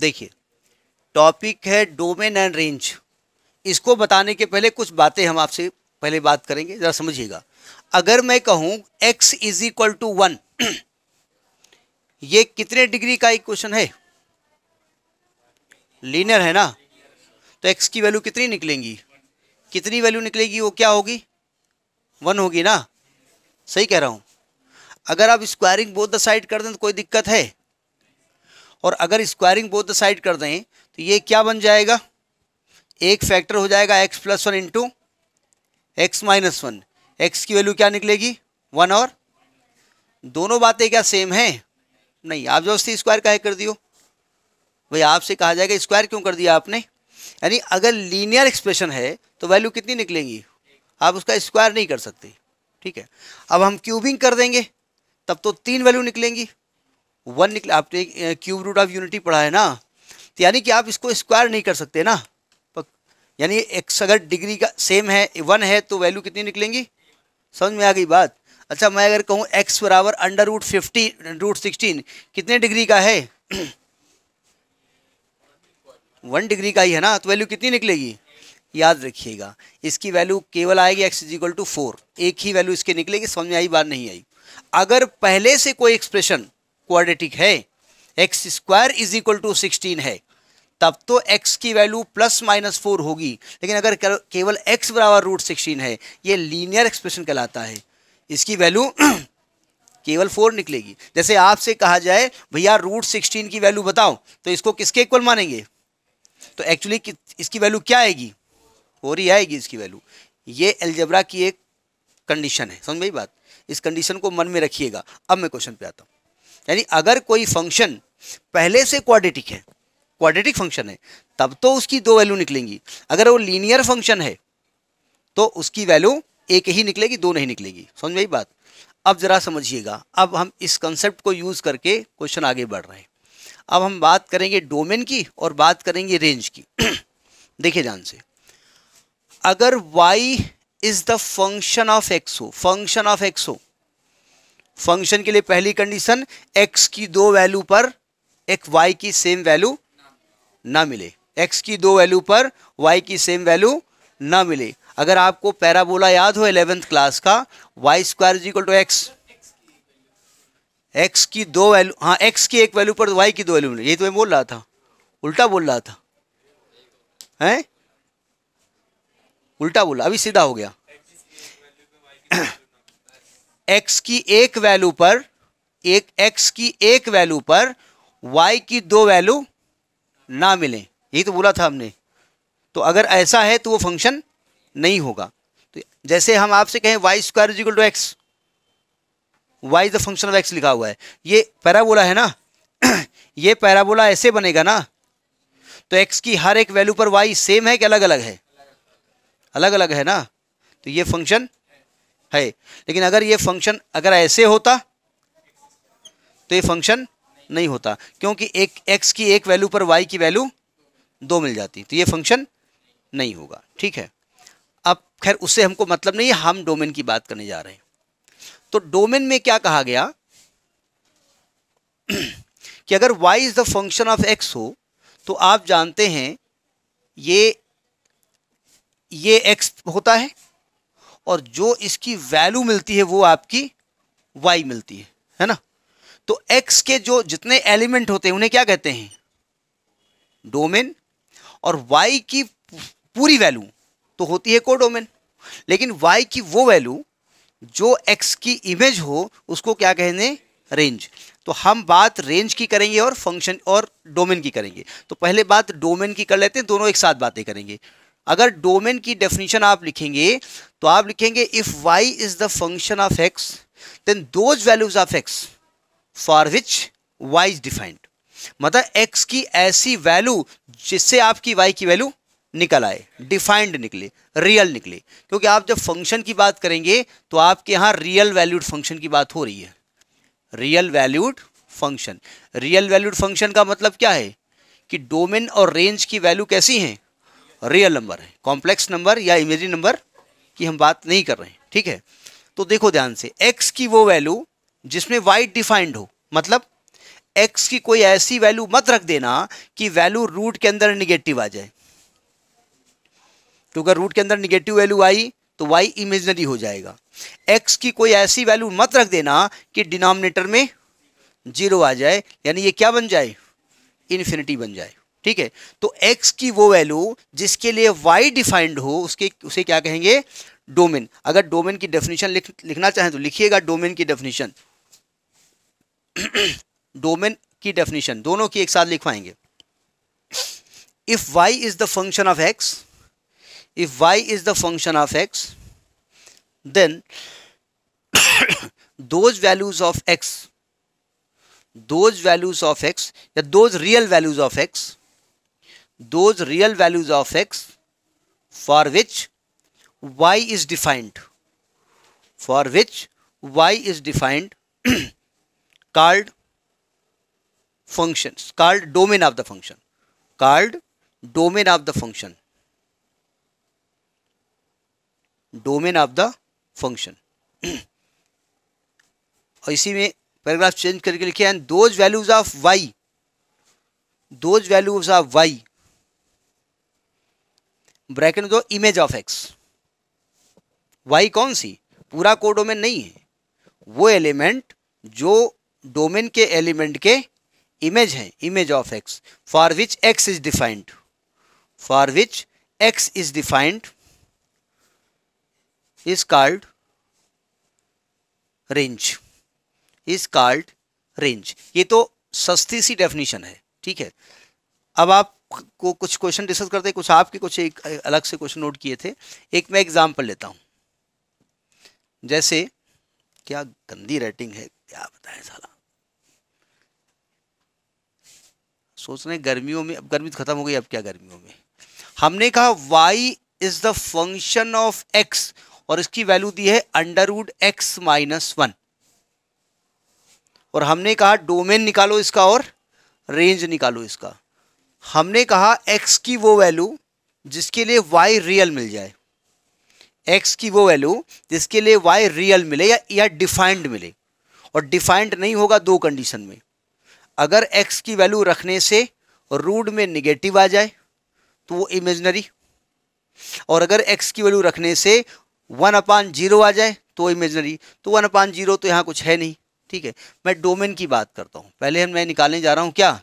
देखिए टॉपिक है domain and range इसको बताने के पहले कुछ बातें हम आपसे पहले बात करेंगे ज़रा समझिएगा अगर मैं कहूँ x is equal to one ये कितने डिग्री का इक्वेशन है लीनियर है ना तो x की वैल्यू कितनी निकलेंगी कितनी वैल्यू निकलेगी वो क्या होगी वन होगी ना सही कह रहा हूँ अगर आप स्क्वायरिंग बोथ द साइड कर दें तो कोई दिक्कत है और अगर स्क्वायरिंग बोथ द साइड कर दें तो ये क्या बन जाएगा एक फैक्टर हो जाएगा x plus one into x minus one x की वैल्यू क्या निकलेगी वन और दोनों बातें क्या सेम हैं नहीं आप जो उससे स्क्वायर का कर दियो भाई आपसे कहा जाएगा स्क्वायर क्यों कर दिया आपने यानी अगर लीनियर एक्सप्रेशन है तो वैल्यू कितनी निकलेगी आप उसका स्क्वायर नहीं कर सकते ठीक है अब हम क्यूबिंग कर देंगे तब तो तीन वैल्यू निकलेंगी वन निकले आपने क्यूब रूट ऑफ यूनिटी पढ़ा है ना तो यानी कि आप इसको स्क्वायर नहीं कर सकते ना यानी एक्स अगर डिग्री का सेम है वन है तो वैल्यू कितनी निकलेंगी समझ में आ गई बात अच्छा मैं अगर कहूँ एक्स बराबर under root fifty root sixteen कितने डिग्री का है वन डिग्री का ही है ना तो वैल्यू कितनी निकलेगी याद रखिएगा इसकी वैल्यू केवल आएगी x is equal to four एक ही वैल्यू इसके निकलेगी समझ में आई बात नहीं आई अगर पहले से कोई एक्सप्रेशन क्वाड्रेटिक है x square is equal to sixteen है तब तो x की वैल्यू प्लस माइनस फोर होगी लेकिन अगर केवल x बराबर रूट सिक्सटीन है ये लीनियर एक्सप्रेशन कहलाता है इसकी वैल्यू केवल फोर निकलेगी जैसे आपसे कहा जाए भैया रूट सिक्सटीन की वैल्यू बताओ तो इसको किसके इक्वल मानेंगे तो एक्चुअली इसकी वैल्यू क्या आएगी फोर ही आएगी इसकी वैल्यू ये एल्जबरा की एक कंडीशन है समझ में बात इस कंडीशन को मन में रखिएगा अब मैं क्वेश्चन पे आता हूँ यानी अगर कोई फंक्शन पहले से क्वाड्रेटिक है क्वाड्रेटिक फंक्शन है तब तो उसकी दो वैल्यू निकलेंगी अगर वो लीनियर फंक्शन है तो उसकी वैल्यू एक ही निकलेगी दो नहीं निकलेगी समझ में बात अब ज़रा समझिएगा अब हम इस कंसेप्ट को यूज़ करके क्वेश्चन आगे बढ़ रहे हैं अब हम बात करेंगे डोमेन की और बात करेंगे रेंज की देखिए ध्यान से अगर y is the function of हो फंक्शन ऑफ हो फंक्शन के लिए पहली कंडीशन एक्स की दो वैल्यू पर एक वाई की सेम वैल्यू ना मिले एक्स की दो वैल्यू पर वाई की सेम वैल्यू ना मिले अगर आपको पैराबोला याद हो इलेवेंथ क्लास का y square is equal to x x की दो वैल्यू हाँ एक्स की एक वैल्यू पर वाई की दो वैल्यू मिले यही तो मैं बोल रहा था उल्टा बोल रहा था हैं उल्टा बोला अभी सीधा हो गया एक्स की एक वैल्यू पर एक एक्स की एक वैल्यू पर वाई की दो वैल्यू ना मिलें यही तो बोला था हमने तो अगर ऐसा है तो वो फंक्शन नहीं होगा तो जैसे हम आपसे कहें y square is equal to x y the function of x लिखा हुआ है ये पैराबोला है ना ये पैराबोला ऐसे बनेगा ना तो एक्स की हर एक वैल्यू पर वाई सेम है कि अलग अलग है अलग अलग है ना तो ये फंक्शन है लेकिन अगर ये फंक्शन अगर ऐसे होता तो ये फंक्शन नहीं होता क्योंकि एक एक्स की एक वैल्यू पर वाई की वैल्यू दो मिल जाती तो ये फंक्शन नहीं होगा ठीक है अब खैर उससे हमको मतलब नहीं है हम डोमेन की बात करने जा रहे हैं तो डोमेन में क्या कहा गया कि अगर y is the function of x हो तो आप जानते हैं ये ये एक्स होता है और जो इसकी वैल्यू मिलती है वो आपकी वाई मिलती है है ना तो एक्स के जो जितने एलिमेंट होते हैं उन्हें क्या कहते हैं डोमेन और वाई की पूरी वैल्यू तो होती है को डोमेन लेकिन वाई की वो वैल्यू जो एक्स की इमेज हो उसको क्या कहने रेंज तो हम बात रेंज की करेंगे और फंक्शन और डोमेन की करेंगे तो पहले बात डोमेन की कर लेते हैं दोनों एक साथ बातें करेंगे अगर डोमेन की डेफिनेशन आप लिखेंगे तो आप लिखेंगे if y is the function of x then those values of x for which y is defined मतलब एक्स की ऐसी वैल्यू जिससे आपकी वाई की वैल्यू निकल आए डिफाइंड निकले रियल निकले क्योंकि आप जब फंक्शन की बात करेंगे तो आपके यहां रियल वैल्यूड फंक्शन की बात हो रही है real valued function real valued function का मतलब क्या है कि डोमेन और रेंज की वैल्यू कैसी हैं रियल नंबर है कॉम्प्लेक्स नंबर या इमेजरी नंबर की हम बात नहीं कर रहे हैं ठीक है तो देखो ध्यान से एक्स की वो वैल्यू जिसमें वाई डिफाइंड हो मतलब एक्स की कोई ऐसी वैल्यू मत रख देना कि वैल्यू रूट के अंदर निगेटिव आ जाए क्योंकि तो रूट के अंदर निगेटिव वैल्यू आई तो वाई इमेजनरी हो जाएगा एक्स की कोई ऐसी वैल्यू मत रख देना कि डिनोमिनेटर में जीरो आ जाए यानी ये क्या बन जाए इन्फिनिटी बन जाए ठीक है तो x की वो वैल्यू जिसके लिए y डिफाइंड हो उसके उसे क्या कहेंगे डोमेन अगर डोमेन की डेफिनेशन लिख, लिखना चाहें तो लिखिएगा डोमेन की डेफिनेशन डोमेन की डेफिनेशन दोनों की एक साथ लिखवाएंगे if y is the function of x if y is the function of x then those values of x those values of x या those real values of x those real values of x for which y is defined for which y is defined called functions called domain of the function called domain of the function domain of the function और इसी में paragraph change करके लिखे and those values of y those values of y bracket में दो image of x Y कौन सी पूरा को डोमेन नहीं है वो एलिमेंट जो डोमेन के एलिमेंट के इमेज हैं image of x for which x is defined for which x is defined is called range is called range ये तो सस्ती सी डेफिनेशन है ठीक है अब आप को कुछ क्वेश्चन डिस्कस करते हैं कुछ आपके कुछ एक अलग से क्वेश्चन नोट किए थे एक मैं एग्जाम्पल लेता हूँ जैसे क्या गंदी राइटिंग है क्या बताएं साला सोच रहे गर्मियों में अब गर्मी तो खत्म हो गई अब क्या गर्मियों में हमने कहा y is the function of x और इसकी वैल्यू दी है अंडरवुड एक्स माइनस वन और हमने कहा डोमेन निकालो इसका और रेंज निकालो इसका हमने कहा x की वो वैल्यू जिसके लिए y रियल मिल जाए x की वो वैल्यू जिसके लिए y रियल मिले या या डिफाइंड मिले और डिफाइंड नहीं होगा दो कंडीशन में अगर x की वैल्यू रखने से रूट में निगेटिव आ जाए तो वो इमेजनरी और अगर x की वैल्यू रखने से वन अपान जीरो आ जाए तो इमेजनरी तो वन अपान जीरो तो यहाँ कुछ है नहीं ठीक है मैं डोमेन की बात करता हूँ पहले हम मैं निकालने जा रहा हूँ क्या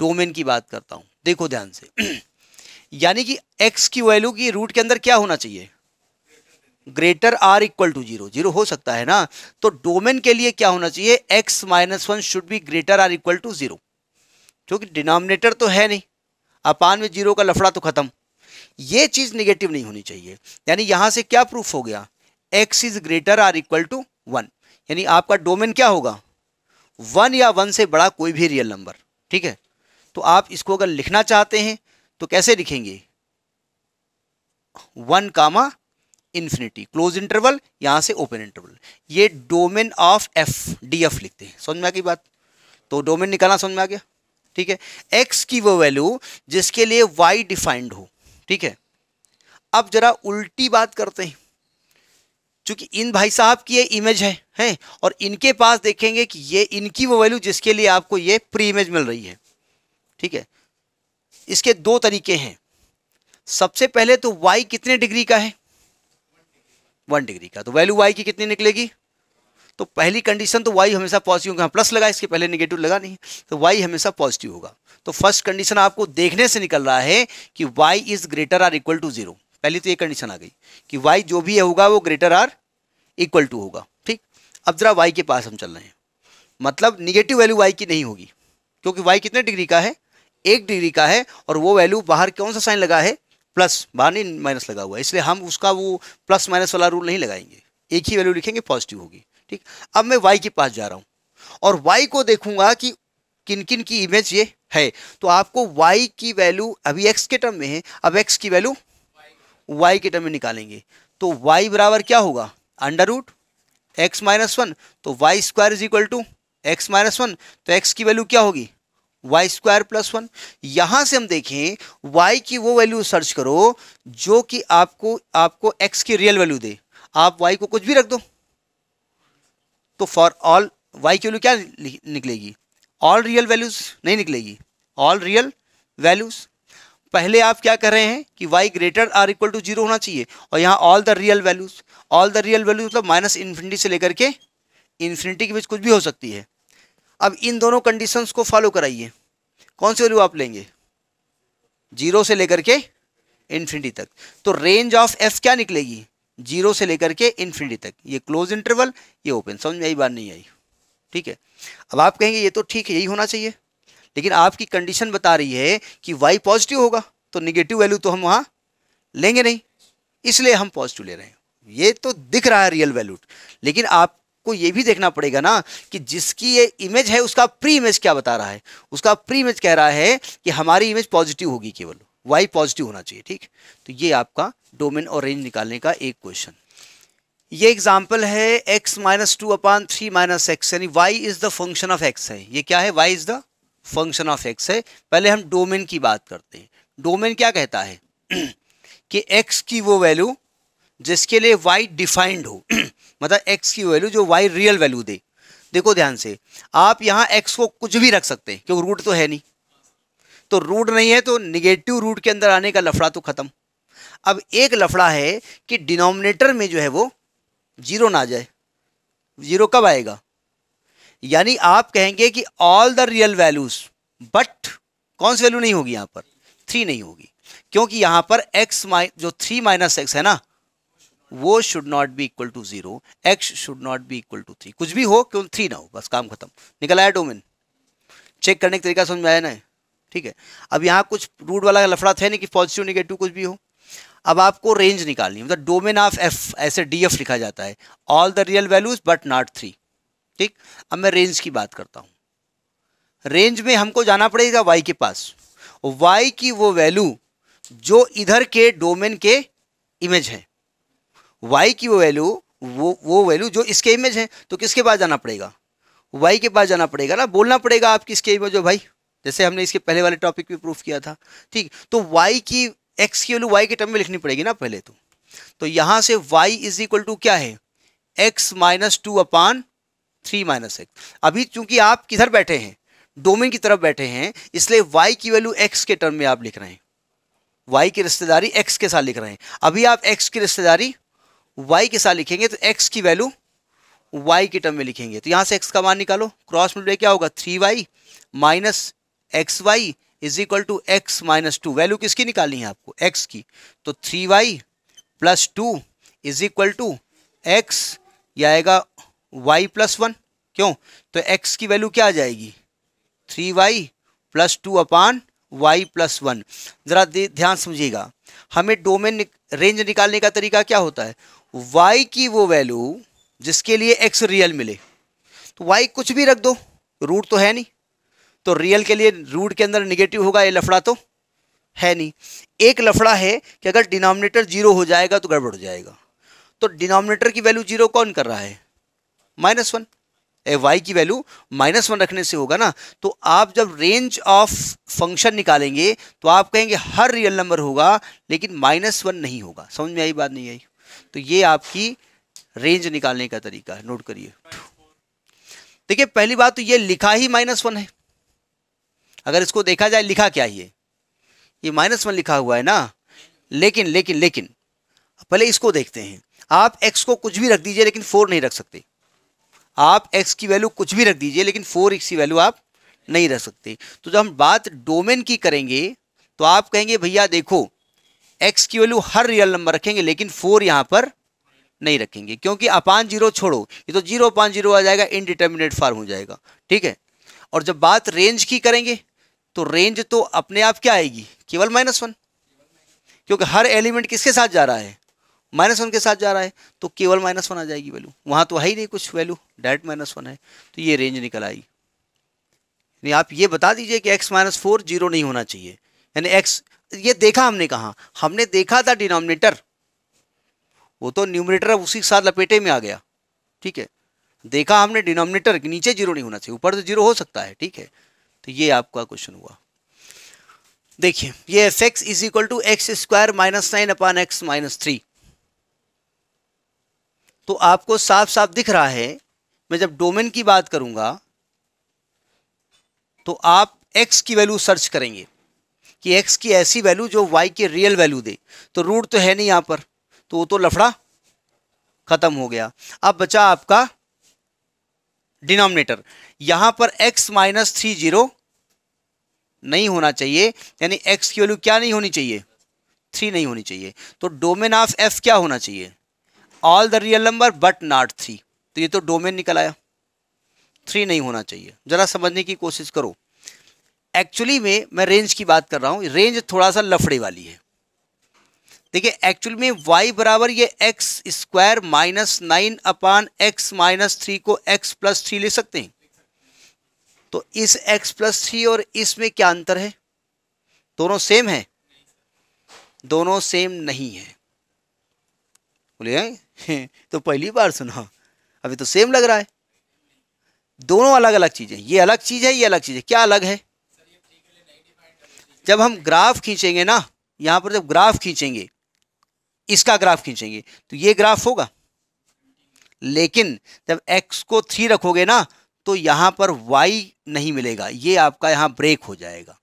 डोमेन की बात करता हूं देखो ध्यान से यानी कि एक्स की वैल्यू की रूट के अंदर क्या होना चाहिए greater or equal to zero zero हो सकता है ना तो डोमेन के लिए क्या होना चाहिए x minus one should be greater or equal to zero क्योंकि डिनोमिनेटर तो है नहीं अपान में जीरो का लफड़ा तो खत्म ये चीज निगेटिव नहीं होनी चाहिए यानी यहां से क्या प्रूफ हो गया x is greater or equal to one यानी आपका डोमेन क्या होगा वन या वन से बड़ा कोई भी रियल नंबर ठीक है तो आप इसको अगर लिखना चाहते हैं तो कैसे लिखेंगे one comma infinity close interval यहां से ओपन इंटरवल ये domain of f D F लिखते हैं समझ में आ गई बात तो डोमेन निकालना समझ में आ गया ठीक है एक्स की वो वैल्यू जिसके लिए वाई डिफाइंड हो ठीक है अब जरा उल्टी बात करते हैं चूंकि इन भाई साहब की ये इमेज है हैं और इनके पास देखेंगे कि ये इनकी वो वैल्यू जिसके लिए आपको ये प्री इमेज मिल रही है ठीक है इसके दो तरीके हैं सबसे पहले तो y कितने डिग्री का है वन डिग्री का तो वैल्यू y की कितनी निकलेगी तो पहली कंडीशन तो y हमेशा पॉजिटिव होगा प्लस लगा इसके पहले निगेटिव लगा नहीं तो y हमेशा पॉजिटिव होगा तो फर्स्ट कंडीशन आपको देखने से निकल रहा है कि y is greater or equal to zero पहली तो ये कंडीशन आ गई कि y जो भी होगा वो ग्रेटर आर इक्वल टू होगा ठीक अब जरा y के पास हम चल रहे हैं मतलब निगेटिव वैल्यू y की नहीं होगी क्योंकि y कितने डिग्री का है एक डिग्री का है और वो वैल्यू बाहर कौन सा साइन लगा है प्लस बाहर नहीं माइनस लगा हुआ है इसलिए हम उसका वो प्लस माइनस वाला रूल नहीं लगाएंगे एक ही वैल्यू लिखेंगे पॉजिटिव होगी ठीक अब मैं वाई के पास जा रहा हूँ और वाई को देखूंगा कि किन किन की इमेज ये है तो आपको वाई की वैल्यू अभी एक्स के टर्म में है अब एक्स की वैल्यू वाई के टर्म में निकालेंगे तो वाई बराबर क्या होगा under root x minus one तो y square is equal to x minus one तो एक्स की वैल्यू क्या होगी वाई स्क्वायर प्लस वन यहाँ से हम देखें वाई की वो वैल्यू सर्च करो जो कि आपको आपको एक्स की रियल वैल्यू दे आप वाई को कुछ भी रख दो तो फॉर ऑल वाई की वैल्यू क्या निकलेगी ऑल रियल वैल्यूज़ नहीं निकलेगी ऑल रियल वैल्यूज़ पहले आप क्या कर रहे हैं कि y greater or equal to zero होना चाहिए और यहाँ all the real values all the real values मतलब माइनस इन्फिनिटी से लेकर के इन्फिनिटी के बीच कुछ भी हो सकती है अब इन दोनों कंडीशंस को फॉलो कराइए कौन सी वैल्यू आप लेंगे जीरो से लेकर के इन्फिनिटी तक तो रेंज ऑफ एफ क्या निकलेगी जीरो से लेकर के इन्फिनिटी तक ये क्लोज इंटरवल ये ओपन समझ में आई बात नहीं आई ठीक है अब आप कहेंगे ये तो ठीक है यही होना चाहिए लेकिन आपकी कंडीशन बता रही है कि वाई पॉजिटिव होगा तो निगेटिव वैल्यू तो हम वहाँ लेंगे नहीं इसलिए हम पॉजिटिव ले रहे हैं ये तो दिख रहा है रियल वैल्यू लेकिन आप आपको ये भी देखना पड़ेगा ना कि जिसकी ये इमेज है उसका प्री इमेज क्या बता रहा है उसका प्री इमेज कह रहा है कि हमारी इमेज पॉजिटिव होगी केवल वाई पॉजिटिव होना चाहिए ठीक तो ये आपका डोमेन और रेंज निकालने का एक क्वेश्चन ये एग्जाम्पल है x minus two upon three minus x यानी y is the function of x है ये क्या है y is the function of x है पहले हम डोमेन की बात करते हैं डोमेन क्या कहता है कि एक्स की वो वैल्यू जिसके लिए वाई डिफाइंड हो मतलब एक्स की वैल्यू जो वाई रियल वैल्यू दे देखो ध्यान से आप यहाँ एक्स को कुछ भी रख सकते हैं क्योंकि रूट तो है नहीं तो रूट नहीं है तो निगेटिव रूट के अंदर आने का लफड़ा तो खत्म अब एक लफड़ा है कि डिनोमिनेटर में जो है वो जीरो ना आ जाए जीरो कब आएगा यानी आप कहेंगे कि all the real values but कौन सी वैल्यू नहीं होगी यहाँ पर थ्री नहीं होगी क्योंकि यहां पर एक्स माइ जो थ्री माइनस एक्स है ना वो should not be equal to zero x should not be equal to three कुछ भी हो क्यों थ्री ना हो बस काम खत्म निकल आया चेक करने का तरीका समझ में आया ना ठीक है अब यहाँ कुछ रूट वाला लफड़ा था नहीं कि पॉजिटिव निगेटिव कुछ भी हो अब आपको रेंज निकालनी मतलब डोमेन ऑफ एफ ऐसे डी एफ लिखा जाता है all the real values but not three ठीक अब मैं रेंज की बात करता हूँ रेंज में हमको जाना पड़ेगा वाई के पास वाई की वो वैल्यू जो इधर के डोमेन के इमेज है वाई की वो वैल्यू वो वो वैल्यू जो इसके इमेज है तो किसके पास जाना पड़ेगा वाई के पास जाना पड़ेगा ना बोलना पड़ेगा आप किसके इमेज हो भाई जैसे हमने इसके पहले वाले टॉपिक में प्रूफ किया था ठीक तो वाई की एक्स की वैल्यू वाई के टर्म में लिखनी पड़ेगी ना पहले तो तो यहाँ से वाई इज इक्वल टू क्या है x minus two upon three minus x अभी चूंकि आप किधर बैठे हैं डोमेन की तरफ बैठे हैं इसलिए वाई की वैल्यू एक्स के टर्म में आप लिख रहे हैं वाई की रिश्तेदारी एक्स के साथ लिख रहे हैं अभी आप एक्स की रिश्तेदारी वाई के साथ लिखेंगे तो एक्स की वैल्यू वाई के टर्म में लिखेंगे तो यहाँ से एक्स का मान निकालो क्रॉस मल्टीप्लाई क्या होगा three y minus x y is equal to x minus two value किसकी निकालनी है आपको एक्स की तो three y plus two is equal to x या आएगा वाई प्लस वन क्यों तो एक्स की वैल्यू क्या आ जाएगी three y plus two upon y plus one ज़रा ध्यान समझिएगा हमें डोमेन रेंज निकालने का तरीका क्या होता है वाई की वो वैल्यू जिसके लिए एक्स रियल मिले तो वाई कुछ भी रख दो रूट तो है नहीं तो रियल के लिए रूट के अंदर निगेटिव होगा ये लफड़ा तो है नहीं एक लफड़ा है कि अगर डिनोमिनेटर जीरो हो जाएगा तो गड़बड़ हो जाएगा तो डिनोमिनेटर की वैल्यू जीरो कौन कर रहा है माइनस वन ए वाई की वैल्यू माइनस वन रखने से होगा ना तो आप जब रेंज ऑफ फंक्शन निकालेंगे तो आप कहेंगे हर रियल नंबर होगा लेकिन माइनस वन नहीं होगा समझ में आई बात नहीं आई तो ये आपकी रेंज निकालने का तरीका है नोट करिए देखिए पहली बात तो ये लिखा ही माइनस वन है अगर इसको देखा जाए लिखा क्या है ये माइनस वन लिखा हुआ है ना लेकिन लेकिन लेकिन पहले इसको देखते हैं आप एक्स को कुछ भी रख दीजिए लेकिन फोर नहीं रख सकते आप एक्स की वैल्यू कुछ भी रख दीजिए लेकिन फोर एक्स की वैल्यू आप नहीं रख सकते तो जब हम बात डोमेन की करेंगे तो आप कहेंगे भैया देखो एक्स की वैल्यू हर रियल नंबर रखेंगे लेकिन फोर यहाँ पर नहीं रखेंगे क्योंकि अपान जीरो छोड़ो ये तो जीरो अपान जीरो आ जाएगा इनडिटर्मिनेट फार्म हो जाएगा ठीक है और जब बात रेंज की करेंगे तो रेंज तो अपने आप क्या आएगी केवल माइनस वन क्योंकि हर एलिमेंट किसके साथ जा रहा है माइनस वन के साथ जा रहा है तो केवल माइनस वन आ जाएगी वैल्यू वहाँ तो है ही नहीं कुछ वैल्यू डायरेक्ट माइनस वन है तो ये रेंज निकल आएगी आप ये बता दीजिए कि एक्स माइनस फोर जीरो नहीं होना चाहिए यानी एक्स ये देखा हमने कहा हमने देखा था डिनोमिनेटर वो तो न्यूमिनेटर उसी के साथ लपेटे में आ गया ठीक है देखा हमने डिनोमिनेटर कि नीचे जीरो नहीं होना चाहिए ऊपर तो जीरो हो सकता है ठीक है तो ये आपका क्वेश्चन हुआ देखिए ये f x is equal to x square minus nine upon x minus three तो आपको साफ साफ दिख रहा है मैं जब डोमेन की बात करूंगा तो आप एक्स की वैल्यू सर्च करेंगे कि एक्स की ऐसी वैल्यू जो वाई की रियल वैल्यू दे तो रूट तो है नहीं यहाँ पर तो वो तो लफड़ा ख़त्म हो गया अब बचा आपका डिनोमिनेटर यहां पर एक्स माइनस थ्री जीरो नहीं होना चाहिए यानी एक्स की वैल्यू क्या नहीं होनी चाहिए थ्री नहीं होनी चाहिए तो डोमेन ऑफ एफ क्या होना चाहिए all the real number but not three तो ये तो डोमेन निकल आया थ्री नहीं होना चाहिए ज़रा समझने की कोशिश करो एक्चुअली में मैं रेंज की बात कर रहा हूँ रेंज थोड़ा सा लफड़े वाली है देखिए एक्चुअली में वाई बराबर ये x square minus nine upon x minus three को एक्स प्लस थ्री ले सकते हैं तो इस एक्स प्लस थ्री और इसमें क्या अंतर है दोनों सेम है दोनों सेम नहीं है बोले तो पहली बार सुना अभी तो सेम लग रहा है दोनों अलग अलग चीज़ें ये अलग चीज़ है ये अलग चीज़ है क्या अलग है जब हम ग्राफ खींचेंगे ना यहाँ पर जब ग्राफ खींचेंगे इसका ग्राफ खींचेंगे तो ये ग्राफ होगा लेकिन जब x को थ्री रखोगे ना तो यहाँ पर y नहीं मिलेगा ये आपका यहाँ ब्रेक हो जाएगा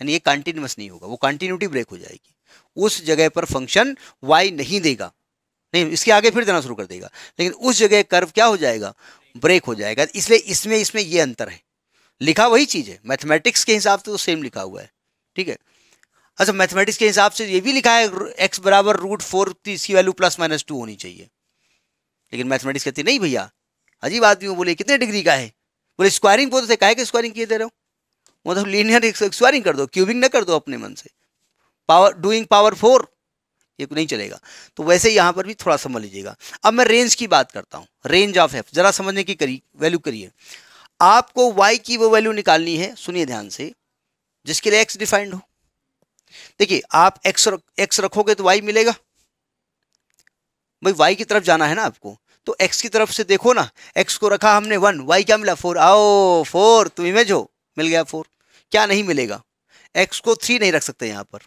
यानी ये कंटिन्यूस नहीं होगा वो कंटिन्यूटी ब्रेक हो जाएगी उस जगह पर फंक्शन y नहीं देगा नहीं इसके आगे फिर देना शुरू कर देगा लेकिन उस जगह कर्व क्या हो जाएगा ब्रेक हो जाएगा इसलिए इसमें इसमें ये अंतर है लिखा वही चीज़ है मैथमेटिक्स के हिसाब से तो सेम लिखा हुआ है ठीक है अच्छा मैथमेटिक्स के हिसाब से ये भी लिखा है एक्स बराबर रूट फोर इसकी वैल्यू प्लस माइनस टू होनी चाहिए लेकिन मैथमेटिक्स कहती नहीं भैया अजीब आदमी वो बोले कितने डिग्री का है बोले स्क्वायरिंग बोलते थे काहे के स्क्वायरिंग किए दे रहे हो मतलब लीनियर स्क्वायरिंग कर दो क्यूबिंग ना कर दो अपने मन से पावर डूइंग पावर फोर ये नहीं चलेगा तो वैसे यहाँ पर भी थोड़ा समझ लीजिएगा अब मैं रेंज की बात करता हूँ रेंज ऑफ एफ जरा समझने की करी वैल्यू करिए आपको वाई की वो वैल्यू निकालनी है सुनिए ध्यान से जिसके लिए एक्स डिफाइंड हो देखिए आप एक्स एक्स रखोगे तो वाई मिलेगा भाई वाई की तरफ जाना है ना आपको तो एक्स की तरफ से देखो ना एक्स को रखा हमने वन वाई क्या मिला फोर आओ फोर तुम इमेज हो मिल गया फोर क्या नहीं मिलेगा एक्स को थ्री नहीं रख सकते यहां पर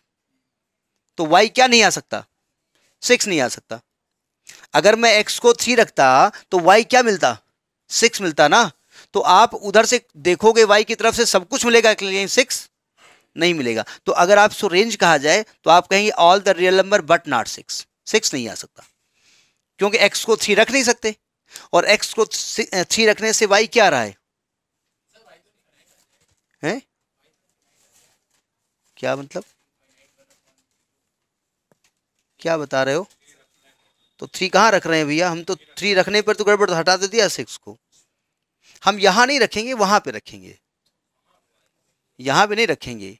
तो वाई क्या नहीं आ सकता सिक्स नहीं आ सकता अगर मैं एक्स को थ्री रखता तो वाई क्या मिलता सिक्स मिलता ना तो आप उधर से देखोगे वाई की तरफ से सब कुछ मिलेगा सिक्स नहीं मिलेगा तो अगर आप सो रेंज कहा जाए तो आप कहेंगे all the real number but not six six नहीं आ सकता क्योंकि एक्स को थ्री रख नहीं सकते और एक्स को थ्री रखने से वाई क्या रहा है हैं क्या मतलब क्या बता रहे हो तो थ्री कहाँ रख रहे हैं भैया हम तो थ्री रखने पर तो गड़बड़ हटा दे दिया सिक्स को हम यहाँ नहीं रखेंगे वहाँ पे रखेंगे यहाँ पे नहीं रखेंगे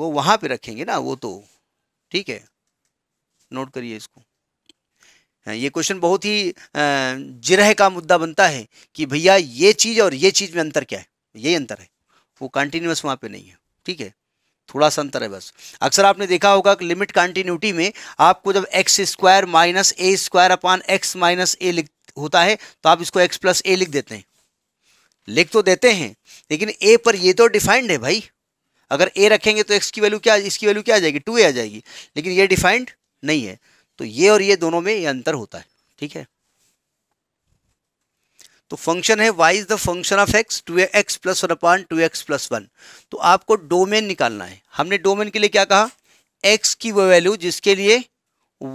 वो वहाँ पे रखेंगे ना वो तो ठीक है नोट करिए इसको हाँ, ये क्वेश्चन बहुत ही जिरह का मुद्दा बनता है कि भैया ये चीज़ और ये चीज़ में अंतर क्या है ये अंतर है वो कंटिन्यूस वहाँ पे नहीं है ठीक है थोड़ा सा अंतर है बस अक्सर आपने देखा होगा कि लिमिट कंटिन्यूटी में आपको जब x square minus A square upon x minus A लिख होता है तो आप इसको एक्स प्लस ए लिख देते हैं लिख तो देते हैं लेकिन ए पर ये तो डिफाइंड है भाई अगर ए रखेंगे तो एक्स की वैल्यू क्या इसकी वैल्यू क्या आ जाएगी टू ए आ जाएगी लेकिन ये डिफाइंड नहीं है तो ये और ये दोनों में ये अंतर होता है ठीक है तो फंक्शन है y is the function of x two x plus one upon two x plus one तो आपको डोमेन निकालना है हमने डोमेन के लिए क्या कहा एक्स की वो वैल्यू जिसके लिए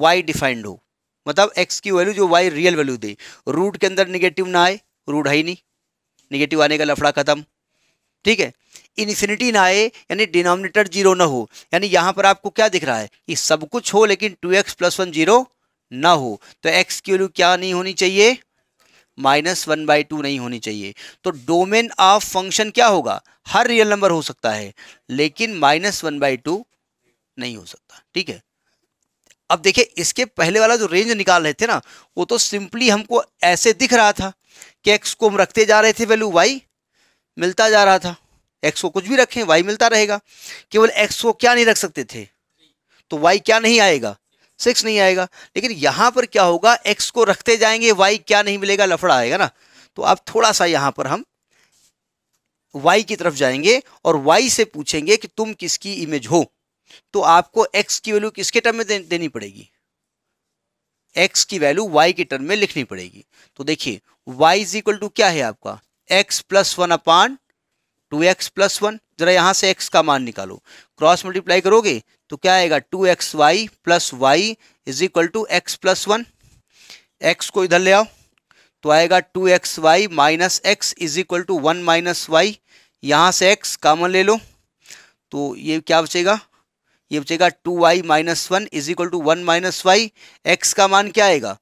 वाई डिफाइंड हो मतलब एक्स की वैल्यू जो वाई रियल वैल्यू दे रूट के अंदर निगेटिव ना आए रूट है ही नहीं निगेटिव आने का लफड़ा खत्म ठीक है इन्फिनिटी ना आए यानी डिनोमिनेटर जीरो ना हो यानी यहाँ पर आपको क्या दिख रहा है कि सब कुछ हो लेकिन two x plus one zero ना हो तो एक्स की वैल्यू क्या नहीं होनी चाहिए माइनस वन बाई टू नहीं होनी चाहिए तो डोमेन ऑफ फंक्शन क्या होगा हर रियल नंबर हो सकता है लेकिन माइनस वन बाई टू नहीं हो सकता ठीक है अब देखिए इसके पहले वाला जो रेंज निकाल रहे थे ना वो तो सिंपली हमको ऐसे दिख रहा था कि एक्स को हम रखते जा रहे थे वैल्यू वाई मिलता जा रहा था एक्स को कुछ भी रखें वाई मिलता रहेगा केवल एक्स को क्या नहीं रख सकते थे तो वाई क्या नहीं आएगा सिक्स नहीं आएगा लेकिन यहाँ पर क्या होगा एक्स को रखते जाएंगे वाई क्या नहीं मिलेगा लफड़ा आएगा ना तो आप थोड़ा सा यहाँ पर हम वाई की तरफ जाएंगे और वाई से पूछेंगे कि तुम किसकी इमेज हो तो आपको एक्स की वैल्यू किसके टर्म में देनी पड़ेगी एक्स की वैल्यू वाई के टर्म में लिखनी पड़ेगी तो देखिए वाई इज इक्वल टू क्या है आपका x plus one upon two x plus one जरा यहाँ से एक्स का मान निकालो क्रॉस मल्टीप्लाई करोगे तो क्या आएगा two x y plus y is equal to x plus one x को इधर ले आओ तो आएगा two x y minus x is equal to one minus y यहाँ से एक्स कामन ले लो तो ये क्या बचेगा ये बचेगा two y minus one is equal to one minus y x का मान क्या आएगा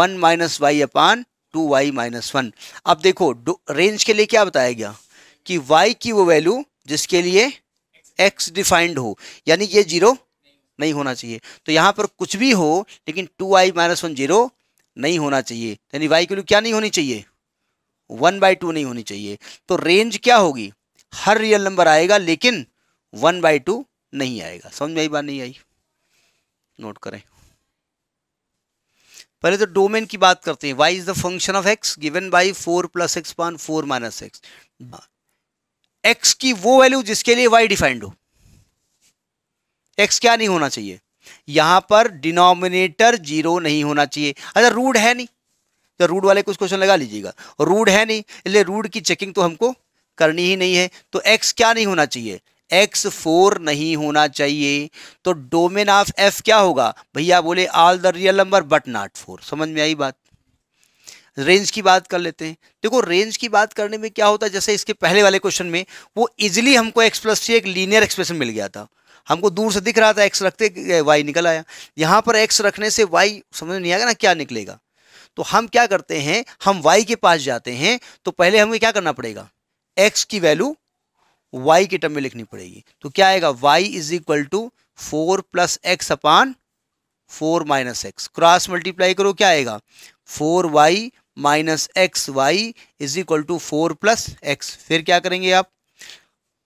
one minus y upon two y minus one अब देखो रेंज के लिए क्या बताया गया कि y की वो वैल्यू जिसके लिए x डिफाइंड हो यानी ये जीरो नहीं होना चाहिए तो यहाँ पर कुछ भी हो लेकिन two I minus one zero नहीं होना चाहिए यानी वाई की वैल्यू क्या नहीं होनी चाहिए वन बाई टू नहीं होनी चाहिए तो रेंज क्या होगी हर रियल नंबर आएगा लेकिन वन बाई टू नहीं आएगा समझ में आई बात नहीं आई नोट करें पहले तो डोमेन की बात करते हैं y is the function of x given by four plus x point four minus x x की वो वैल्यू जिसके लिए वाई डिफाइंड हो एक्स क्या नहीं होना चाहिए यहां पर डिनोमिनेटर जीरो नहीं होना चाहिए अच्छा रूड है नहीं तो रूड वाले कुछ क्वेश्चन लगा लीजिएगा रूड है नहीं इसलिए रूड की चेकिंग तो हमको करनी ही नहीं है तो एक्स क्या नहीं होना चाहिए एक्स फोर नहीं होना चाहिए तो डोमेन ऑफ एफ क्या होगा भैया बोले all the real number but not four समझ में आई बात रेंज की बात कर लेते हैं देखो रेंज की बात करने में क्या होता है जैसे इसके पहले वाले क्वेश्चन में वो इजिली हमको एक्स प्लस थ्री एक लीनियर एक्सप्रेशन मिल गया था हमको दूर से दिख रहा था एक्स रखते वाई निकल आया यहाँ पर एक्स रखने से वाई समझ में नहीं आएगा ना क्या निकलेगा तो हम क्या करते हैं हम वाई के पास जाते हैं तो पहले हमें क्या करना पड़ेगा एक्स की वैल्यू वाई के टर्म में लिखनी पड़ेगी तो क्या आएगा y is equal to four plus x upon four minus x cross multiply करो क्या आएगा four y minus x y is equal to four plus x फिर क्या करेंगे आप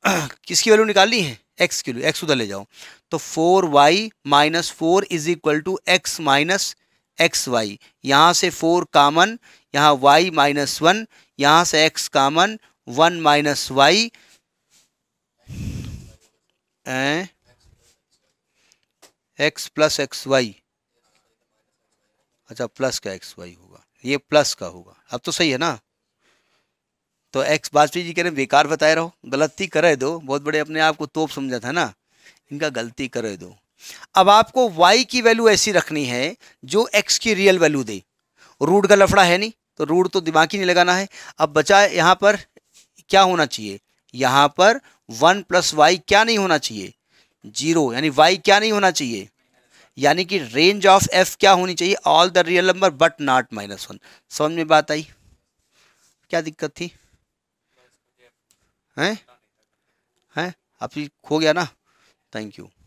किसकी वैल्यू निकालनी है एक्स की वैल्यू एक्स उधर ले जाओ तो four y minus four is equal to x minus x y यहाँ से फोर कामन यहाँ वाई माइनस वन यहाँ से x common one minus y x plus x y अच्छा प्लस का एक्स वाई होगा ये प्लस का होगा अब तो सही है ना तो एक्स वाजपेयी जी कह रहे हैं बेकार बताए रहो गलती करे दो बहुत बड़े अपने आप को तोप समझा था ना इनका गलती करे दो अब आपको वाई की वैल्यू ऐसी रखनी है जो एक्स की रियल वैल्यू दे रूट का लफड़ा है नहीं तो रूट तो दिमाग ही नहीं लगाना है अब बचा यहाँ पर क्या होना चाहिए यहाँ पर वन प्लस वाई क्या नहीं होना चाहिए जीरो यानी वाई क्या नहीं होना चाहिए यानी कि रेंज ऑफ एफ क्या होनी चाहिए all the real number but not minus one समझ में बात आई क्या दिक्कत थी हैं हैं अभी खो गया ना थैंक यू